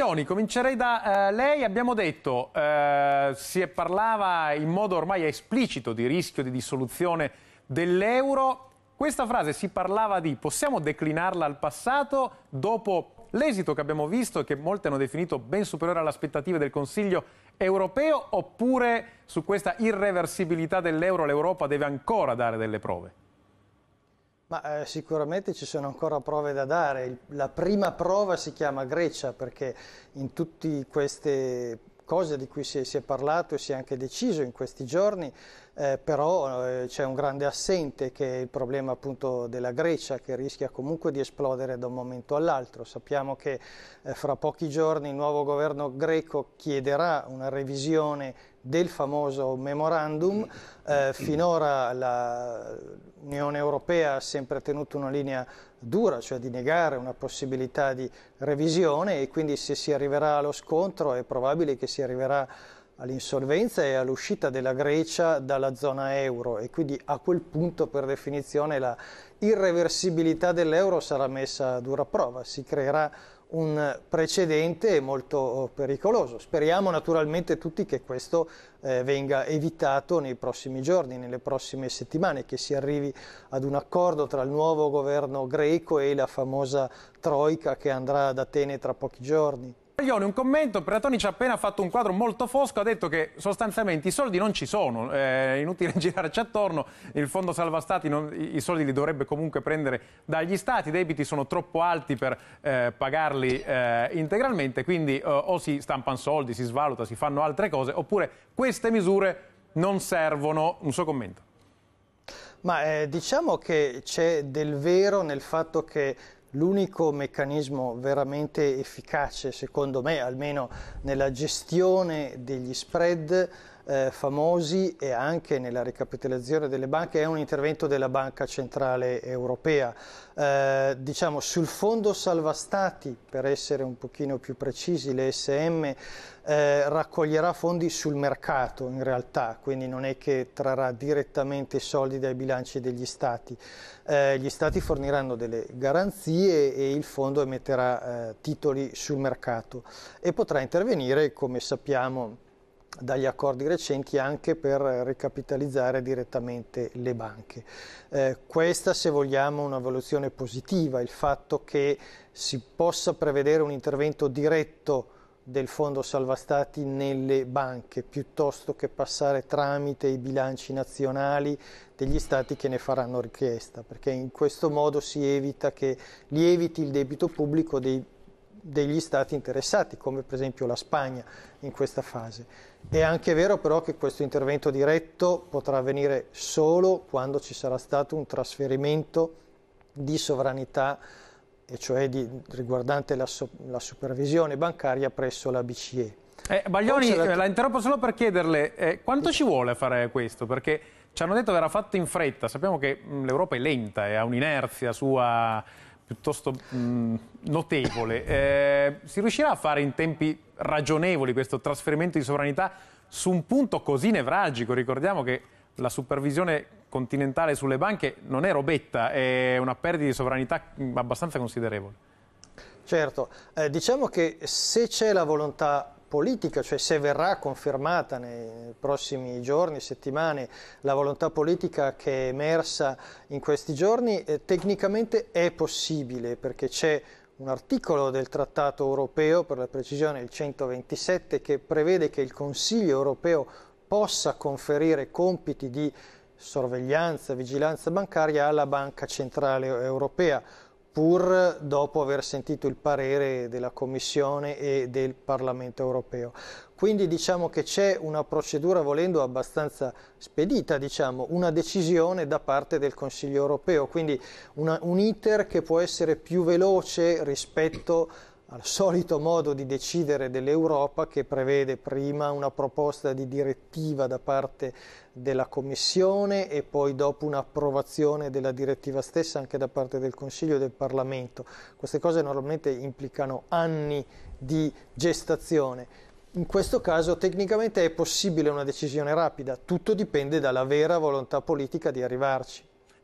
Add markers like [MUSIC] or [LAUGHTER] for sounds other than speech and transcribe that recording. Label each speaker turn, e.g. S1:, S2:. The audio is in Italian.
S1: Chioni, comincerei da eh, lei. Abbiamo detto, eh, si parlava in modo ormai esplicito di rischio di dissoluzione dell'euro. Questa frase si parlava di possiamo declinarla al passato dopo l'esito che abbiamo visto e che molti hanno definito ben superiore alle aspettative del Consiglio europeo oppure su questa irreversibilità dell'euro l'Europa deve ancora dare delle prove?
S2: Ma eh, sicuramente ci sono ancora prove da dare. Il, la prima prova si chiama Grecia perché in tutte queste cose di cui si è, si è, parlato e si è anche deciso in questi giorni, eh, però eh, c'è un grande assente che è il problema appunto della Grecia che rischia comunque di esplodere da un momento all'altro. Sappiamo che eh, fra pochi giorni il nuovo governo greco chiederà una revisione del famoso memorandum, mm. eh, finora la, L'Unione Europea ha sempre tenuto una linea dura, cioè di negare una possibilità di revisione e quindi se si arriverà allo scontro è probabile che si arriverà all'insolvenza e all'uscita della Grecia dalla zona euro e quindi a quel punto per definizione la irreversibilità dell'euro sarà messa a dura prova, si creerà un precedente molto oh, pericoloso. Speriamo naturalmente tutti che questo eh, venga evitato nei prossimi giorni, nelle prossime settimane, che si arrivi ad un accordo tra il nuovo governo greco e la famosa troica che andrà ad Atene tra pochi giorni.
S1: Maglione, un commento, Peratoni ci ha appena fatto un quadro molto fosco, ha detto che sostanzialmente i soldi non ci sono, eh, è inutile [LAUGHS] girarci attorno, il Fondo Salva Stati non, i soldi li dovrebbe comunque prendere dagli Stati, i debiti sono troppo alti per eh, pagarli eh, integralmente, quindi eh, o si stampano soldi, si svaluta, si fanno altre cose, oppure queste misure non servono, un suo commento.
S2: Ma eh, diciamo che c'è del vero nel fatto che L'unico meccanismo veramente efficace, secondo me, almeno nella gestione degli spread eh, famosi e anche nella ricapitalizzazione delle banche, è un intervento della Banca Centrale Europea. Eh, diciamo, sul fondo salva stati, per essere un pochino più precisi, l'ESM eh, raccoglierà fondi sul mercato in realtà, quindi non è che trarrà direttamente soldi dai bilanci degli Stati. Eh, gli Stati forniranno delle garanzie e il fondo emetterà eh, titoli sul mercato e potrà intervenire, come sappiamo, dagli accordi recenti anche per ricapitalizzare direttamente le banche. Eh, questa, se vogliamo, è una valutazione positiva, il fatto che si possa prevedere un intervento diretto del fondo salva stati nelle banche piuttosto che passare tramite i bilanci nazionali degli stati che ne faranno richiesta, perché in questo modo si evita che lieviti il debito pubblico dei, degli stati interessati, come per esempio la Spagna in questa fase. È anche vero però che questo intervento diretto potrà avvenire solo quando ci sarà stato un trasferimento di sovranità e cioè di, riguardante la, so, la, supervisione bancaria presso la BCE.
S1: Eh, Baglioni, la... Eh, la... interrompo solo per chiederle eh, quanto ci vuole fare questo? Perché ci hanno detto che era fatto in fretta, sappiamo che mm, l'Europa è lenta e ha un'inerzia sua piuttosto mh, mm, notevole. Eh, si riuscirà a fare in tempi ragionevoli questo trasferimento di sovranità su un punto così nevralgico? Ricordiamo che la supervisione continentale sulle banche non è robetta, è una perdita di sovranità abbastanza considerevole.
S2: Certo, eh, diciamo che se c'è la volontà politica, cioè se verrà confermata nei prossimi giorni, settimane, la volontà politica che è emersa in questi giorni, eh, tecnicamente è possibile perché c'è un articolo del Trattato europeo, per la precisione il 127, che prevede che il Consiglio europeo possa conferire compiti di sorveglianza, vigilanza bancaria alla Banca Centrale Europea, pur dopo aver sentito il parere della Commissione e del Parlamento Europeo. Quindi diciamo che c'è una procedura, volendo, abbastanza spedita, diciamo, una decisione da parte del Consiglio Europeo, quindi una, un iter che può essere più veloce rispetto al solito modo di decidere dell'Europa che prevede prima una proposta di direttiva da parte della Commissione e poi dopo un'approvazione della direttiva stessa anche da parte del Consiglio e del Parlamento. Queste cose normalmente implicano anni di gestazione. In questo caso tecnicamente è possibile una decisione rapida, tutto dipende dalla vera volontà politica di arrivarci.